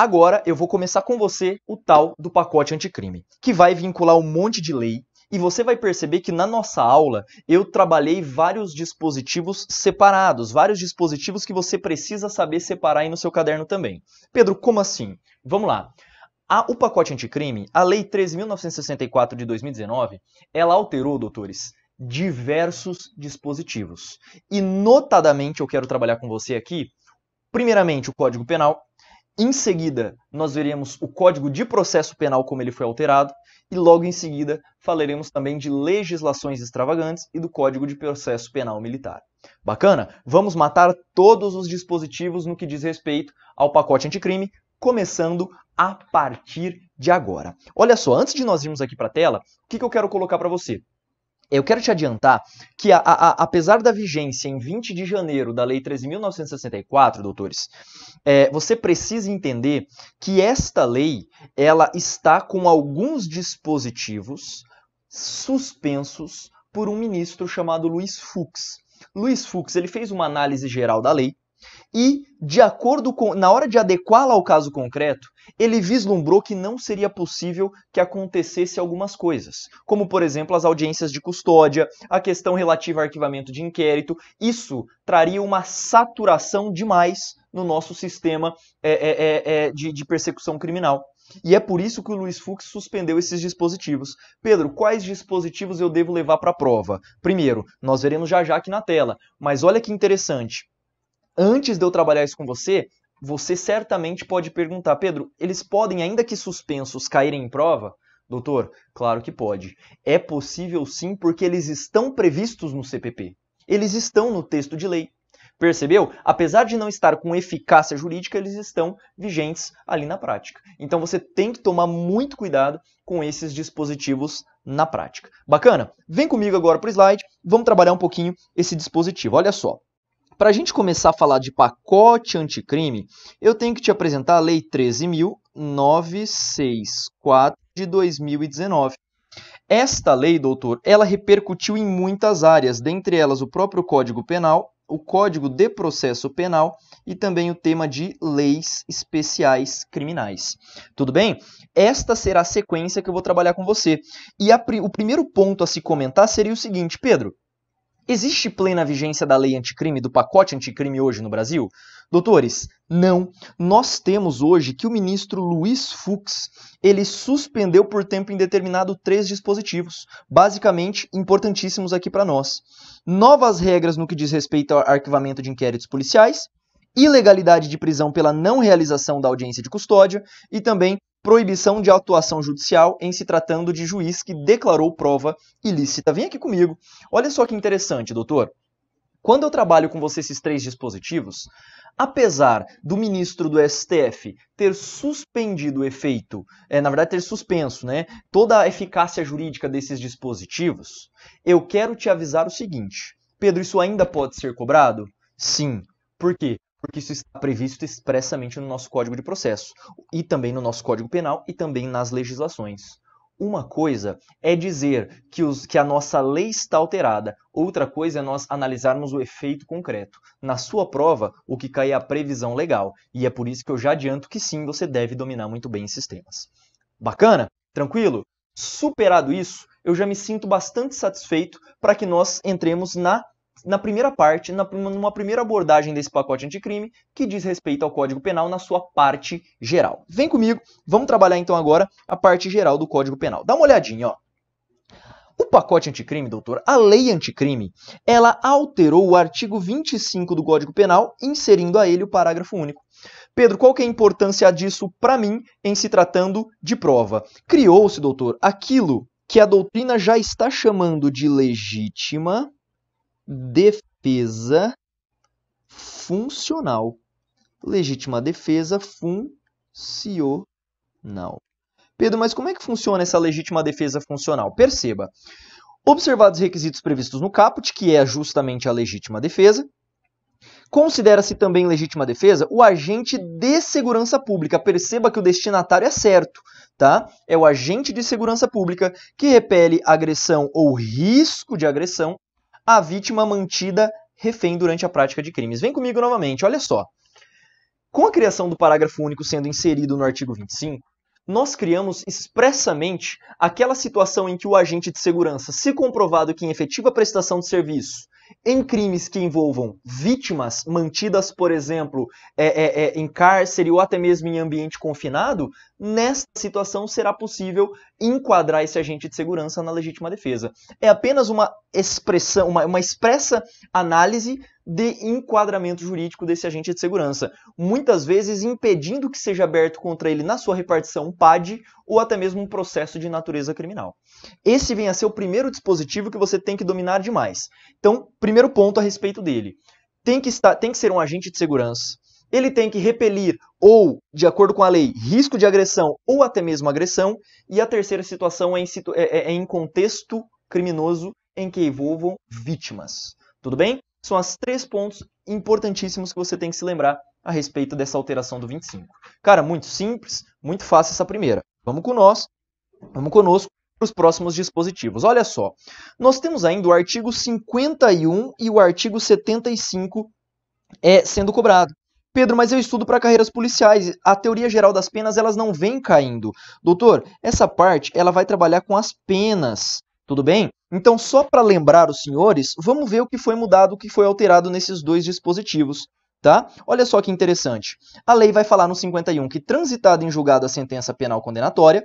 Agora eu vou começar com você o tal do pacote anticrime, que vai vincular um monte de lei e você vai perceber que na nossa aula eu trabalhei vários dispositivos separados, vários dispositivos que você precisa saber separar aí no seu caderno também. Pedro, como assim? Vamos lá. A, o pacote anticrime, a Lei 13.964 de 2019, ela alterou, doutores, diversos dispositivos. E notadamente eu quero trabalhar com você aqui, primeiramente o Código Penal, em seguida, nós veremos o Código de Processo Penal como ele foi alterado e logo em seguida falaremos também de legislações extravagantes e do Código de Processo Penal Militar. Bacana? Vamos matar todos os dispositivos no que diz respeito ao pacote anticrime, começando a partir de agora. Olha só, antes de nós irmos aqui para a tela, o que, que eu quero colocar para você? Eu quero te adiantar que, a, a, apesar da vigência em 20 de janeiro da Lei 13.964, doutores, é, você precisa entender que esta lei ela está com alguns dispositivos suspensos por um ministro chamado Luiz Fux. Luiz Fux ele fez uma análise geral da lei, e, de acordo com, na hora de adequá-la ao caso concreto, ele vislumbrou que não seria possível que acontecesse algumas coisas, como por exemplo as audiências de custódia, a questão relativa ao arquivamento de inquérito. Isso traria uma saturação demais no nosso sistema é, é, é, é de, de persecução criminal. E é por isso que o Luiz Fux suspendeu esses dispositivos. Pedro, quais dispositivos eu devo levar para a prova? Primeiro, nós veremos já já aqui na tela, mas olha que interessante antes de eu trabalhar isso com você, você certamente pode perguntar, Pedro, eles podem, ainda que suspensos, caírem em prova? Doutor, claro que pode. É possível sim, porque eles estão previstos no CPP. Eles estão no texto de lei. Percebeu? Apesar de não estar com eficácia jurídica, eles estão vigentes ali na prática. Então você tem que tomar muito cuidado com esses dispositivos na prática. Bacana? Vem comigo agora para o slide, vamos trabalhar um pouquinho esse dispositivo. Olha só. Para a gente começar a falar de pacote anticrime, eu tenho que te apresentar a Lei 13.964 de 2019. Esta lei, doutor, ela repercutiu em muitas áreas, dentre elas o próprio Código Penal, o Código de Processo Penal e também o tema de leis especiais criminais. Tudo bem? Esta será a sequência que eu vou trabalhar com você. E a, o primeiro ponto a se comentar seria o seguinte, Pedro. Existe plena vigência da lei anticrime, do pacote anticrime hoje no Brasil? Doutores, não. Nós temos hoje que o ministro Luiz Fux, ele suspendeu por tempo indeterminado três dispositivos, basicamente importantíssimos aqui para nós. Novas regras no que diz respeito ao arquivamento de inquéritos policiais, ilegalidade de prisão pela não realização da audiência de custódia e também proibição de atuação judicial em se tratando de juiz que declarou prova ilícita. Vem aqui comigo. Olha só que interessante, doutor. Quando eu trabalho com você esses três dispositivos, apesar do ministro do STF ter suspendido o efeito, é, na verdade ter suspenso, né, toda a eficácia jurídica desses dispositivos, eu quero te avisar o seguinte, Pedro, isso ainda pode ser cobrado? Sim. Por quê? porque isso está previsto expressamente no nosso Código de Processo, e também no nosso Código Penal e também nas legislações. Uma coisa é dizer que, os, que, a nossa lei está alterada, outra coisa é nós analisarmos o efeito concreto. Na sua prova, o que cai é a previsão legal, e é por isso que eu já adianto que sim, você deve dominar muito bem esses temas. Bacana? Tranquilo? Superado isso, eu já me sinto bastante satisfeito para que nós entremos na na primeira parte, na, numa primeira abordagem desse pacote anticrime, que diz respeito ao Código Penal na sua parte geral. Vem comigo, vamos trabalhar então agora a parte geral do Código Penal. Dá uma olhadinha, ó. O pacote anticrime, doutor, a lei anticrime, ela alterou o artigo 25 do Código Penal, inserindo a ele o parágrafo único. Pedro, qual que é a importância disso para mim em se tratando de prova? Criou-se, doutor, aquilo que a doutrina já está chamando de legítima, defesa funcional. Legítima defesa funcional. Pedro, mas como é que funciona essa legítima defesa funcional? Perceba. Observados os requisitos previstos no caput, que é justamente a legítima defesa, considera-se também legítima defesa o agente de segurança pública. Perceba que o destinatário é certo, tá? É o agente de segurança pública que repele agressão ou risco de agressão a vítima mantida refém durante a prática de crimes. Vem comigo novamente, olha só. Com a criação do parágrafo único sendo inserido no artigo 25, nós criamos expressamente aquela situação em que o agente de segurança, se comprovado que em efetiva prestação de serviço, em crimes que envolvam vítimas mantidas, por exemplo, é, é, é, em cárcere ou até mesmo em ambiente confinado, nesta situação será possível enquadrar esse agente de segurança na legítima defesa. É apenas uma expressão, uma, uma expressa análise de enquadramento jurídico desse agente de segurança, muitas vezes impedindo que seja aberto contra ele na sua repartição um PAD ou até mesmo um processo de natureza criminal. Esse vem a ser o primeiro dispositivo que você tem que dominar demais. Então, primeiro ponto a respeito dele. Tem que, estar, tem que ser um agente de segurança ele tem que repelir ou, de acordo com a lei, risco de agressão ou até mesmo agressão. E a terceira situação é em, situ... É, é, é em contexto criminoso em que envolvam vítimas. Tudo bem? São as três pontos importantíssimos que você tem que se lembrar a respeito dessa alteração do 25. Cara, muito simples, muito fácil essa primeira. Vamos com nós, vamos conosco para os próximos dispositivos. Olha só, nós temos ainda o artigo 51 e o artigo 75 é, sendo cobrado. Pedro, mas eu estudo para carreiras policiais. A teoria geral das penas elas não vêm caindo. Doutor, essa parte ela vai trabalhar com as penas, tudo bem? Então, só para lembrar os senhores, vamos ver o que foi mudado, o que foi alterado nesses dois dispositivos. Tá? Olha só que interessante. A lei vai falar no 51 que, transitada em julgado a sentença penal condenatória,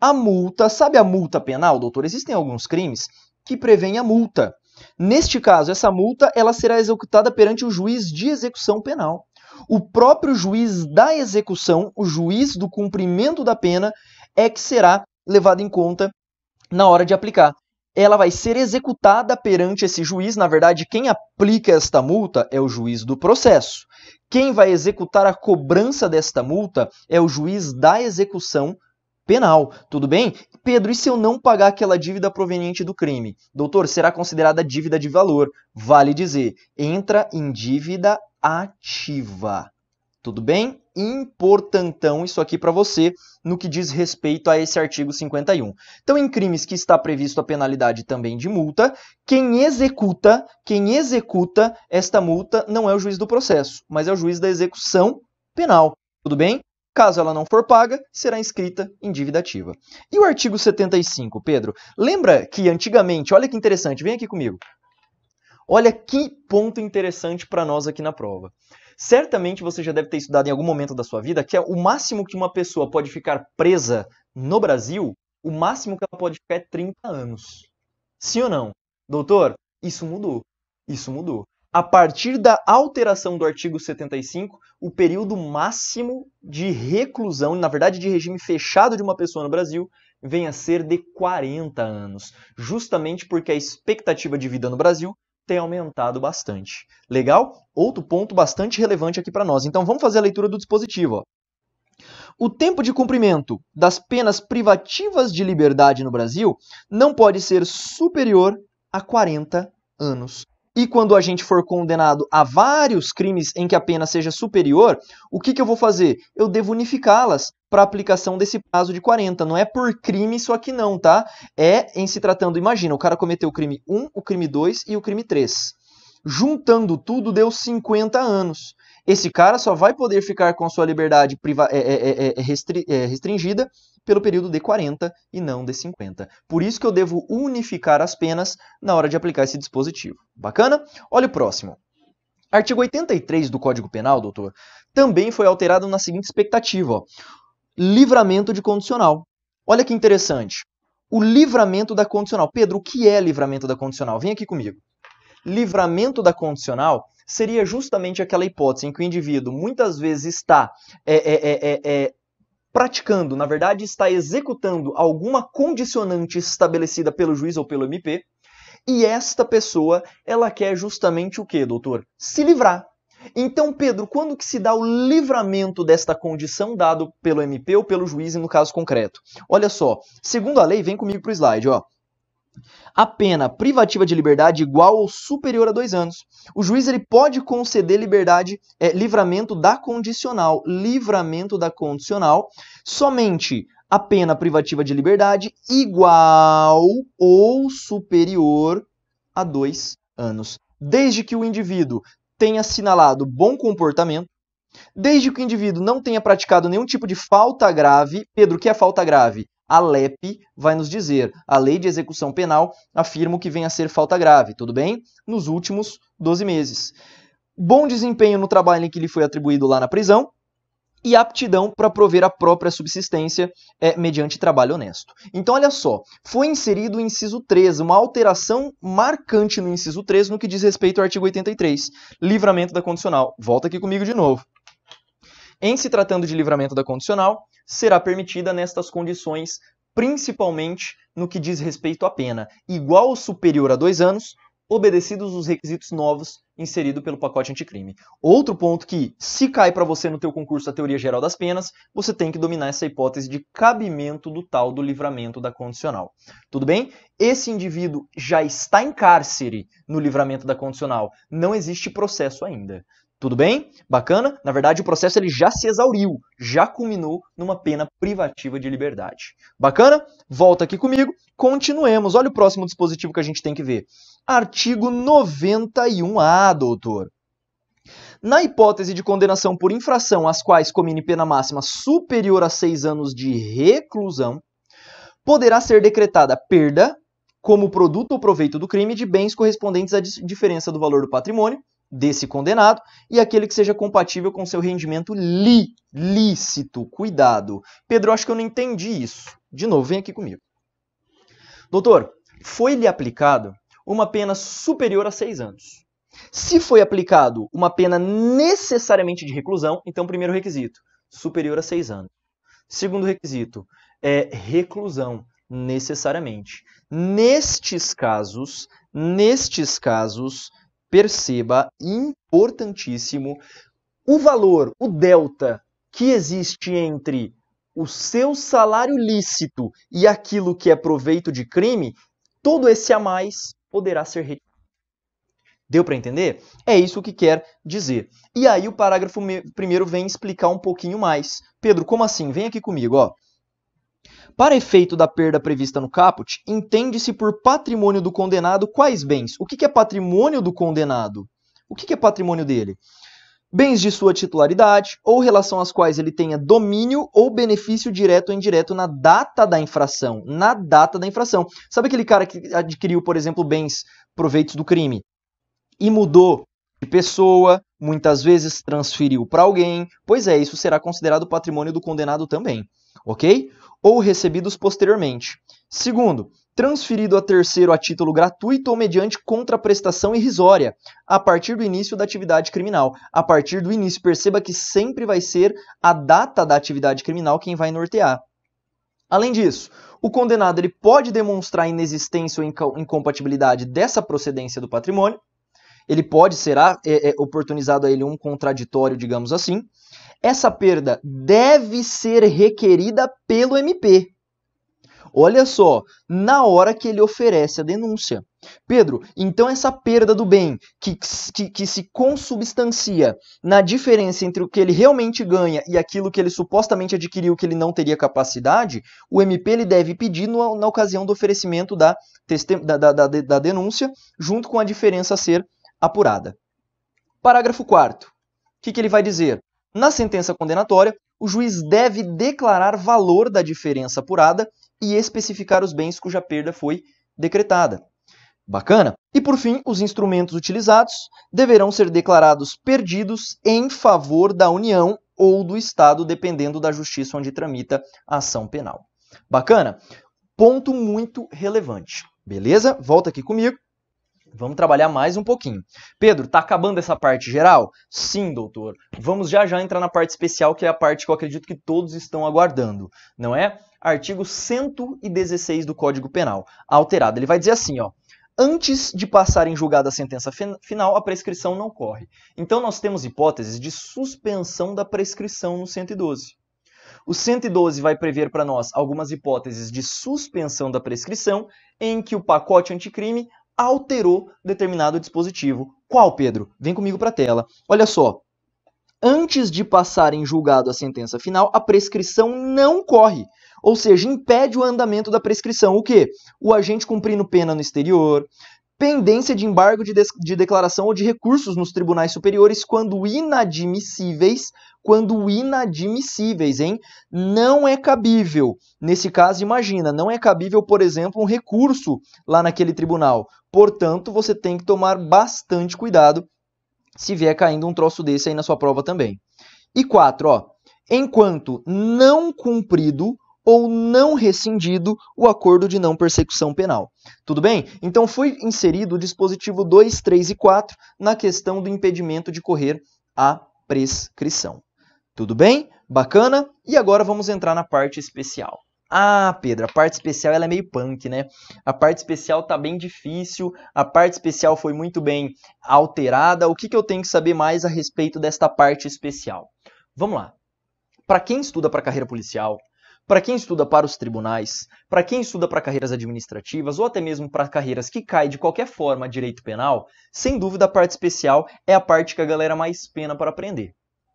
a multa, sabe a multa penal, doutor? Existem alguns crimes que prevêem a multa. Neste caso, essa multa ela será executada perante o juiz de execução penal o próprio juiz da execução, o juiz do cumprimento da pena, é que será levado em conta na hora de aplicar. Ela vai ser executada perante esse juiz. Na verdade, quem aplica esta multa é o juiz do processo. Quem vai executar a cobrança desta multa é o juiz da execução penal, tudo bem? Pedro, e se eu não pagar aquela dívida proveniente do crime? Doutor, será considerada dívida de valor. Vale dizer, entra em dívida ativa. Tudo bem? Importantão isso aqui para você no que diz respeito a esse artigo 51. Então, em crimes que está previsto a penalidade também de multa, quem executa, quem executa esta multa não é o juiz do processo, mas é o juiz da execução penal. Tudo bem? Caso ela não for paga, será inscrita em dívida ativa. E o artigo 75, Pedro? Lembra que antigamente, olha que interessante, vem aqui comigo. Olha que ponto interessante para nós aqui na prova. Certamente você já deve ter estudado em algum momento da sua vida que é o máximo que uma pessoa pode ficar presa no Brasil, o máximo que ela pode ficar é 30 anos. Sim ou não? Doutor, isso mudou. Isso mudou a partir da alteração do artigo 75, o período máximo de reclusão, na verdade de regime fechado de uma pessoa no Brasil, vem a ser de 40 anos, justamente porque a expectativa de vida no Brasil tem aumentado bastante. Legal? Outro ponto bastante relevante aqui para nós. Então vamos fazer a leitura do dispositivo. Ó. O tempo de cumprimento das penas privativas de liberdade no Brasil não pode ser superior a 40 anos e quando a gente for condenado a vários crimes em que a pena seja superior, o que, que eu vou fazer? Eu devo unificá-las para aplicação desse prazo de 40. Não é por crime isso aqui não, tá? É em se tratando, imagina, o cara cometeu o crime 1, o crime 2 e o crime 3. Juntando tudo deu 50 anos. Esse cara só vai poder ficar com sua liberdade priva é, é, é, é restri é, restringida pelo período de 40 e não de 50. Por isso que eu devo unificar as penas na hora de aplicar esse dispositivo. Bacana? Olha o próximo. Artigo 83 do Código Penal, doutor, também foi alterado na seguinte expectativa: ó. livramento de condicional. Olha que interessante. O livramento da condicional. Pedro, o que é livramento da condicional? Vem aqui comigo. Livramento da condicional seria justamente aquela hipótese em que o indivíduo muitas vezes está é é, é, é, é, praticando, na verdade, está executando alguma condicionante estabelecida pelo juiz ou pelo MP, e esta pessoa, ela quer justamente o quê, doutor? Se livrar. Então, Pedro, quando que se dá o livramento desta condição dado pelo MP ou pelo juiz, no caso concreto? Olha só, segundo a lei, vem comigo para o slide, ó a pena privativa de liberdade igual ou superior a dois anos. O juiz ele pode conceder liberdade, é, livramento da condicional, livramento da condicional, somente a pena privativa de liberdade igual ou superior a dois anos, desde que o indivíduo tenha assinalado bom comportamento, desde que o indivíduo não tenha praticado nenhum tipo de falta grave. Pedro, o que é falta grave? a LEP vai nos dizer. A Lei de Execução Penal afirma que vem a ser falta grave, tudo bem? Nos últimos 12 meses. Bom desempenho no trabalho em que lhe foi atribuído lá na prisão, e aptidão para prover a própria subsistência é, mediante trabalho honesto. Então, olha só, foi inserido o inciso 3, uma alteração marcante no inciso 3 no que diz respeito ao artigo 83, livramento da condicional. Volta aqui comigo de novo. Em se tratando de livramento da condicional, será permitida nestas condições, principalmente no que diz respeito à pena, igual ou superior a dois anos, obedecidos os requisitos novos inserido pelo pacote anticrime. Outro ponto que, se cai para você no teu concurso a teoria geral das penas, você tem que dominar essa hipótese de cabimento do tal do livramento da condicional. Tudo bem? Esse indivíduo já está em cárcere no livramento da condicional. Não existe processo ainda. Tudo bem? Bacana? Na verdade, o processo ele já se exauriu, já culminou numa pena privativa de liberdade. Bacana? Volta aqui comigo, continuemos. Olha o próximo dispositivo que a gente tem que ver. Artigo 91A, doutor. Na hipótese de condenação por infração às quais comine pena máxima superior a seis anos de reclusão, poderá ser decretada perda como produto ou proveito do crime de bens correspondentes à diferença do valor do patrimônio desse condenado e aquele que seja compatível com seu rendimento li, lícito. Cuidado. Pedro, acho que eu não entendi isso. De novo, vem aqui comigo. Doutor, foi-lhe aplicado uma pena superior a seis anos. Se foi aplicado uma pena necessariamente de reclusão, então primeiro requisito, superior a seis anos. Segundo requisito, é reclusão, necessariamente. Nestes casos, nestes casos, perceba, importantíssimo, o valor, o delta que existe entre o seu salário lícito e aquilo que é proveito de crime, todo esse a mais poderá ser Deu para entender? É isso que quer dizer. E aí o parágrafo primeiro vem explicar um pouquinho mais. Pedro, como assim? Vem aqui comigo, ó. Para efeito da perda prevista no caput, entende-se por patrimônio do condenado quais bens? O que é patrimônio do condenado? O que é patrimônio dele? Bens de sua titularidade ou relação às quais ele tenha domínio ou benefício direto ou indireto na data da infração. Na data da infração. Sabe aquele cara que adquiriu, por exemplo, bens proveitos do crime e mudou de pessoa, muitas vezes transferiu para alguém? Pois é, isso será considerado patrimônio do condenado também. Ok? ou recebidos posteriormente. Segundo, transferido a terceiro a título gratuito ou mediante contraprestação irrisória, a partir do início da atividade criminal. A partir do início, perceba que sempre vai ser a data da atividade criminal quem vai nortear. Além disso, o condenado ele pode demonstrar inexistência ou incompatibilidade dessa procedência do patrimônio. Ele pode será é, é, oportunizado a ele um contraditório, digamos assim, essa perda deve ser requerida pelo MP. Olha só, na hora que ele oferece a denúncia. Pedro, então essa perda do bem que, que, que, se consubstancia na diferença entre o que ele realmente ganha e aquilo que ele supostamente adquiriu que ele não teria capacidade, o MP ele deve pedir no, na ocasião do oferecimento da, da, da, da denúncia, junto com a diferença a ser apurada. Parágrafo 4. O que, que ele vai dizer? Na sentença condenatória, o juiz deve declarar valor da diferença apurada e especificar os bens cuja perda foi decretada. Bacana? E por fim, os instrumentos utilizados deverão ser declarados perdidos em favor da União ou do Estado, dependendo da justiça onde tramita a ação penal. Bacana? Ponto muito relevante. Beleza? Volta aqui comigo Vamos trabalhar mais um pouquinho. Pedro, tá acabando essa parte geral? Sim, doutor. Vamos já já entrar na parte especial, que é a parte que eu acredito que todos estão aguardando, não é? Artigo 116 do Código Penal, alterado. Ele vai dizer assim, ó: antes de passar em julgada a sentença final, a prescrição não corre. Então nós temos hipóteses de suspensão da prescrição no 112. O 112 vai prever para nós algumas hipóteses de suspensão da prescrição em que o pacote anticrime alterou determinado dispositivo. Qual, Pedro? Vem comigo para a tela. Olha só. Antes de passar em julgado a sentença final, a prescrição não corre, ou seja, impede o andamento da prescrição. O que? O agente cumprindo pena no exterior, pendência de embargo de, de, de, declaração ou de recursos nos tribunais superiores quando inadmissíveis, quando inadmissíveis, hein? Não é cabível. Nesse caso, imagina, não é cabível, por exemplo, um recurso lá naquele tribunal. Portanto, você tem que tomar bastante cuidado se vier caindo um troço desse aí na sua prova também. E quatro, ó, enquanto não cumprido ou não rescindido o acordo de não persecução penal. Tudo bem? Então foi inserido o dispositivo 2, 3 e 4 na questão do impedimento de correr a prescrição. Tudo bem? Bacana? E agora vamos entrar na parte especial. Ah, Pedro, a parte especial ela é meio punk, né? A parte especial tá bem difícil, a parte especial foi muito bem alterada. O que, que eu tenho que saber mais a respeito desta parte especial? Vamos lá. Para quem estuda para carreira policial, para quem estuda para os tribunais, para quem estuda para carreiras administrativas ou até mesmo para carreiras que caem de qualquer forma a direito penal, sem dúvida a parte especial é a parte que a galera mais pena para aprender.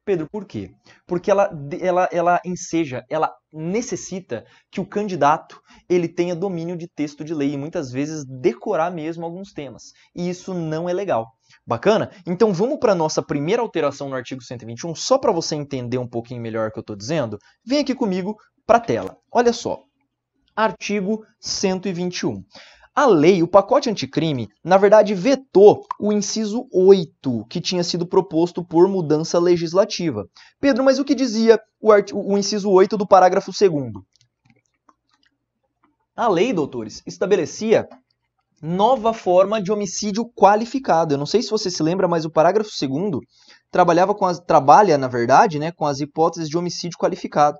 Pedro, por quê? Porque ela, ela, ela enseja, ela necessita que o candidato ele tenha domínio de texto de lei e muitas vezes decorar mesmo alguns temas. E isso não é legal. Bacana? Então vamos para a nossa primeira alteração no artigo 121, só para você entender um pouquinho melhor o que eu estou dizendo. Vem aqui comigo para a tela. Olha só. Artigo 121. A lei, o pacote anticrime, na verdade vetou o inciso 8, que tinha sido proposto por mudança legislativa. Pedro, mas o que dizia o, o inciso 8 do parágrafo 2? A lei, doutores, estabelecia nova forma de homicídio qualificado. Eu não sei se você se lembra, mas o parágrafo 2 trabalhava com as, trabalha, na verdade, né, com as hipóteses de homicídio qualificado.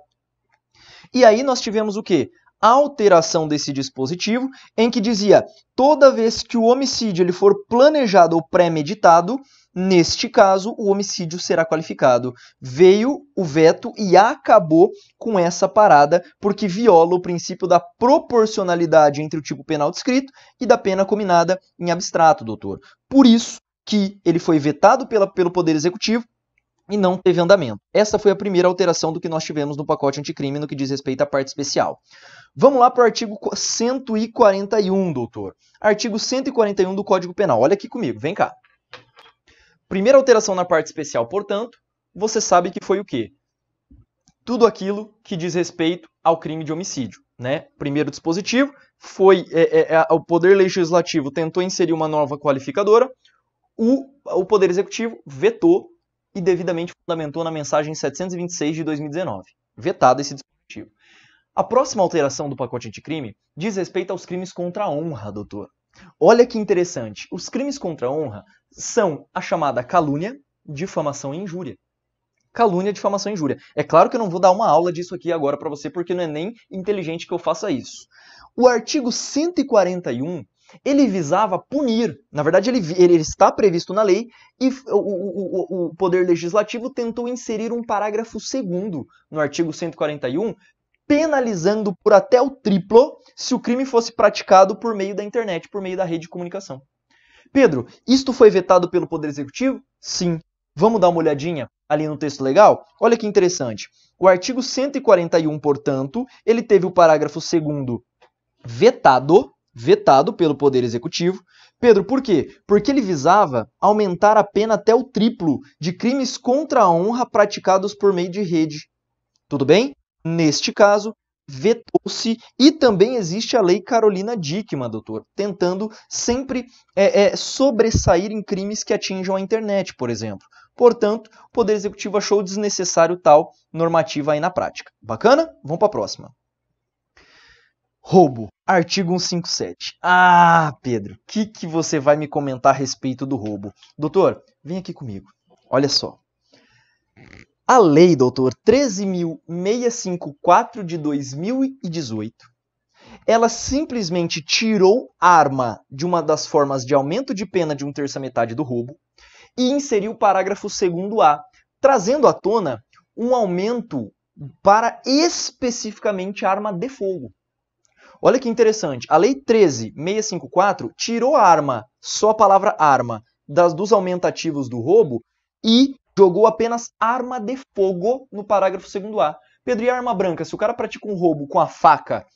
E aí nós tivemos o quê? alteração desse dispositivo, em que dizia: toda vez que o homicídio ele for planejado ou premeditado, neste caso o homicídio será qualificado. Veio o veto e acabou com essa parada, porque viola o princípio da proporcionalidade entre o tipo penal descrito e da pena combinada em abstrato, doutor. Por isso, que ele foi vetado pela, pelo Poder Executivo e não teve andamento. Essa foi a primeira alteração do que nós tivemos no pacote anticrime no que diz respeito à parte especial. Vamos lá para o artigo 141, doutor. Artigo 141 do Código Penal. Olha aqui comigo, vem cá. Primeira alteração na parte especial, portanto, você sabe que foi o quê? Tudo aquilo que diz respeito ao crime de homicídio. Né? Primeiro dispositivo foi é, é, é o Poder Legislativo tentou inserir uma nova qualificadora, o, o Poder Executivo vetou e devidamente fundamentou na mensagem 726 de 2019, vetado esse dispositivo. A próxima alteração do pacote anticrime diz respeito aos crimes contra a honra, doutor. Olha que interessante. Os crimes contra a honra são a chamada calúnia, difamação e injúria. Calúnia, difamação e injúria. É claro que eu não vou dar uma aula disso aqui agora para você, porque não é nem inteligente que eu faça isso. O artigo 141 ele visava punir. Na verdade, ele, ele está previsto na lei e o, o, o Poder Legislativo tentou inserir um parágrafo segundo no artigo 141 penalizando por até o triplo se o crime fosse praticado por meio da internet, por meio da rede de comunicação. Pedro, isto foi vetado pelo Poder Executivo? Sim. Vamos dar uma olhadinha ali no texto legal? Olha que interessante. O artigo 141, portanto, ele teve o parágrafo 2 vetado vetado pelo Poder Executivo. Pedro, por quê? Porque ele visava aumentar a pena até o triplo de crimes contra a honra praticados por meio de rede. Tudo bem? Neste caso, vetou-se e também existe a lei Carolina Dickman, doutor, tentando sempre é, é, sobressair em crimes que atinjam a internet, por exemplo. Portanto, o Poder Executivo achou desnecessário tal normativa aí na prática. Bacana? Vamos para a próxima. Roubo. Artigo 157. Ah, Pedro, o que, que você vai me comentar a respeito do roubo? Doutor, vem aqui comigo. Olha só. A lei, doutor, 13.654 de 2018, ela simplesmente tirou arma de uma das formas de aumento de pena de um terço metade do roubo e inseriu o parágrafo 2A, trazendo à tona um aumento para especificamente arma de fogo. Olha que interessante, a Lei 13.654 tirou a arma, só a palavra arma, das, dos aumentativos do roubo e jogou apenas arma de fogo no parágrafo 2A. Pedro, e arma branca? Se o cara pratica um roubo com a faca,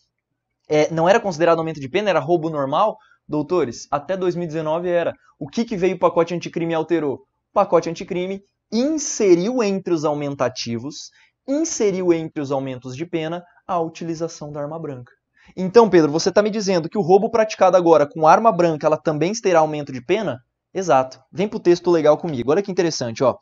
é, não era considerado aumento de pena, era roubo normal? Doutores, até 2019 era. O que, que veio o pacote anticrime e alterou? O pacote anticrime inseriu entre os aumentativos, inseriu entre os aumentos de pena a utilização da arma branca. Então, Pedro, você está me dizendo que o roubo praticado agora com arma branca, ela também terá aumento de pena? Exato. Vem para o texto legal comigo. Olha que interessante, ó.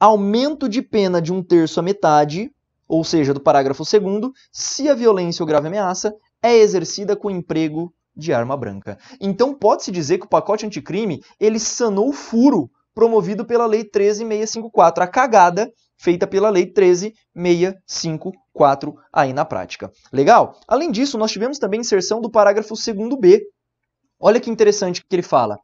Aumento de pena de um terço à metade, ou seja, do parágrafo segundo, se a violência ou grave ameaça é exercida com emprego de arma branca. Então pode-se dizer que o pacote anticrime ele sanou o furo promovido pela Lei 13654, a cagada feita pela Lei 13654. 4 aí na prática. Legal? Além disso, nós tivemos também inserção do parágrafo 2b. Olha que interessante que ele fala.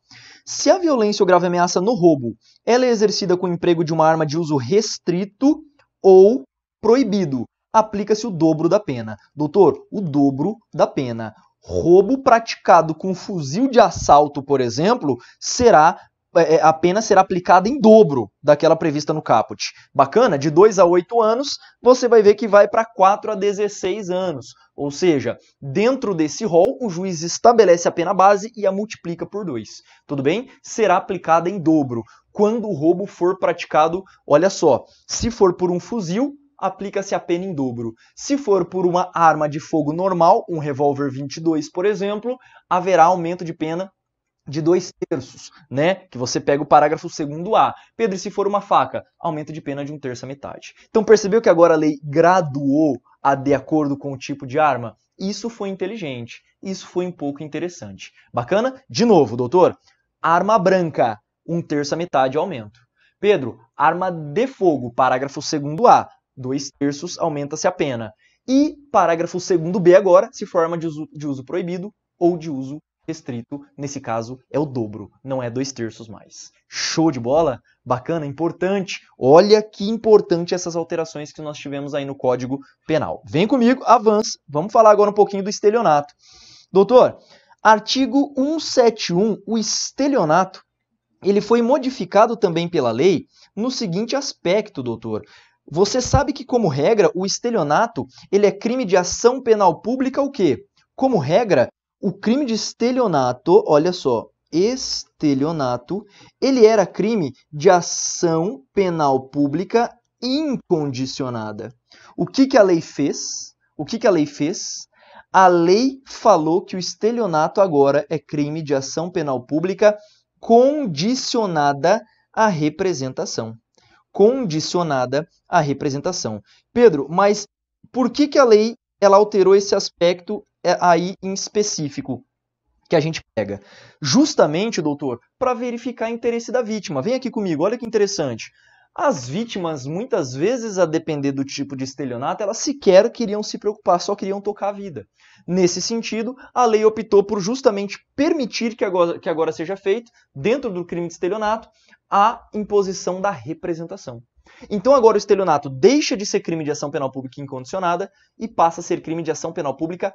Se a violência ou grave ameaça no roubo ela é exercida com o emprego de uma arma de uso restrito ou proibido, aplica-se o dobro da pena. Doutor, o dobro da pena. Roubo praticado com fuzil de assalto, por exemplo, será é, é, a pena será aplicada em dobro daquela prevista no caput. Bacana? De 2 a 8 anos, você vai ver que vai para 4 a 16 anos. Ou seja, dentro desse rol, o juiz estabelece a pena base e a multiplica por 2. Tudo bem? Será aplicada em dobro. Quando o roubo for praticado, olha só, se for por um fuzil, aplica-se a pena em dobro. Se for por uma arma de fogo normal, um revólver 22, por exemplo, haverá aumento de pena de dois terços, né? Que você pega o parágrafo 2 A. Pedro, se for uma faca, aumento de pena de um terço à metade. Então percebeu que agora a lei graduou a de acordo com o tipo de arma? Isso foi inteligente, isso foi um pouco interessante. Bacana? De novo, doutor, arma branca, um terço à metade aumento. Pedro, arma de fogo, parágrafo 2 A, dois terços aumenta-se a pena. E parágrafo 2 B agora, se forma de uso, de uso proibido ou de uso restrito, nesse caso é o dobro, não é dois terços mais. Show de bola? Bacana, importante. Olha que importante essas alterações que nós tivemos aí no Código Penal. Vem comigo, avança. Vamos falar agora um pouquinho do estelionato. Doutor, artigo 171, o estelionato, ele foi modificado também pela lei no seguinte aspecto, doutor. Você sabe que, como regra, o estelionato ele é crime de ação penal pública o quê? Como regra, o crime de estelionato, olha só, estelionato, ele era crime de ação penal pública incondicionada. O que, que a lei fez? O que, que a lei fez? A lei falou que o estelionato agora é crime de ação penal pública condicionada à representação. Condicionada à representação. Pedro, mas por que, que a lei ela alterou esse aspecto é aí em específico que a gente pega. Justamente, doutor, para verificar o interesse da vítima. Vem aqui comigo, olha que interessante. As vítimas, muitas vezes, a depender do tipo de estelionato, elas sequer queriam se preocupar, só queriam tocar a vida. Nesse sentido, a lei optou por justamente permitir que agora, que agora seja feito, dentro do crime de estelionato, a imposição da representação. Então agora o estelionato deixa de ser crime de ação penal pública incondicionada e passa a ser crime de ação penal pública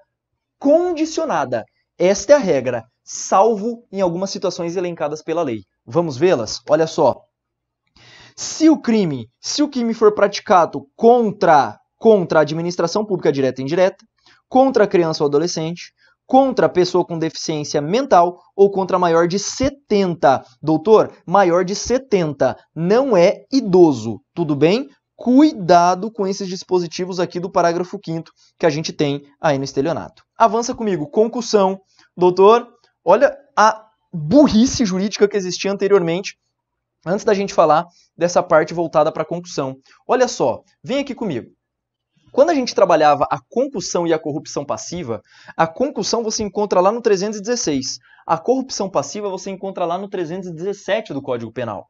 condicionada. Esta é a regra, salvo em algumas situações elencadas pela lei. Vamos vê-las? Olha só. Se o crime, se o crime for praticado contra, contra a administração pública direta e indireta, contra a criança ou adolescente, contra a pessoa com deficiência mental ou contra maior de 70. Doutor, maior de 70 não é idoso, tudo bem? cuidado com esses dispositivos aqui do parágrafo 5 que a gente tem aí no estelionato. Avança comigo, concussão. Doutor, olha a burrice jurídica que existia anteriormente, antes da gente falar dessa parte voltada para a concussão. Olha só, vem aqui comigo. Quando a gente trabalhava a concussão e a corrupção passiva, a concussão você encontra lá no 316. A corrupção passiva você encontra lá no 317 do Código Penal.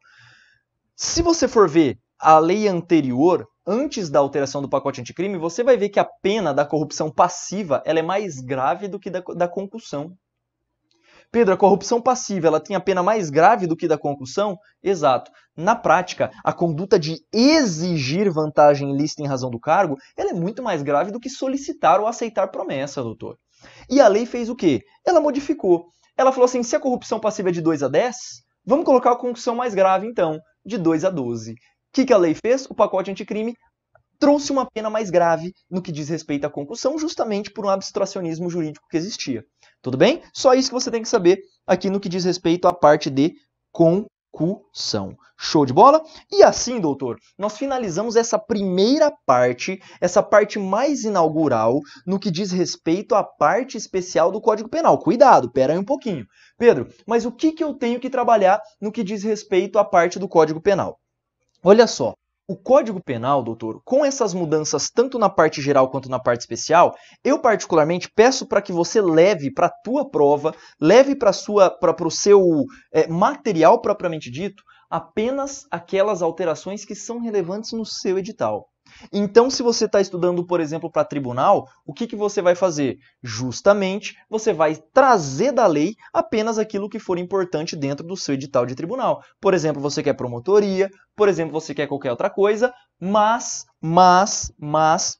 Se você for ver a lei anterior, antes da alteração do pacote anticrime, você vai ver que a pena da corrupção passiva ela é mais uhum. grave do que da, da concussão. Pedro, a corrupção passiva ela tem a pena mais grave do que da concussão? Exato. Na prática, a conduta de exigir vantagem ilícita em razão do cargo ela é muito mais grave do que solicitar ou aceitar promessa, doutor. E a lei fez o quê? Ela modificou. Ela falou assim: se a corrupção passiva é de 2 a 10, vamos colocar a concussão mais grave, então, de 2 a 12 que, que a lei fez? O pacote anticrime trouxe uma pena mais grave no que diz respeito à concussão, justamente por um abstracionismo jurídico que existia. Tudo bem? Só isso que você tem que saber aqui no que diz respeito à parte de concussão. Show de bola? E assim, doutor, nós finalizamos essa primeira parte, essa parte mais inaugural, no que diz respeito à parte especial do Código Penal. Cuidado, pera aí um pouquinho. Pedro, mas o que, que eu tenho que trabalhar no que diz respeito à parte do Código Penal? Olha só, o Código Penal, doutor, com essas mudanças tanto na parte geral quanto na parte especial, eu particularmente peço para que você leve para a tua prova, leve para o seu é, material propriamente dito, apenas aquelas alterações que são relevantes no seu edital. Então, se você está estudando, por exemplo, para tribunal, o que, que você vai fazer? Justamente, você vai trazer da lei apenas aquilo que for importante dentro do seu edital de tribunal. Por exemplo, você quer promotoria, por exemplo, você quer qualquer outra coisa, mas, mas, mas,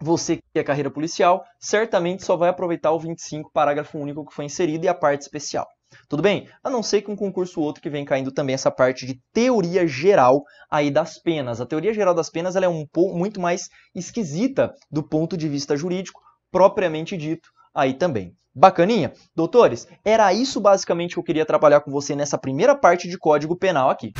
você que é carreira policial, certamente só vai aproveitar o 25, parágrafo único que foi inserido e a parte especial. Tudo bem? A não ser que um concurso ou outro que vem caindo também essa parte de teoria geral aí das penas. A teoria geral das penas ela é um pouco muito mais esquisita do ponto de vista jurídico, propriamente dito, aí também. Bacaninha? Doutores, era isso basicamente que eu queria trabalhar com você nessa primeira parte de Código Penal aqui.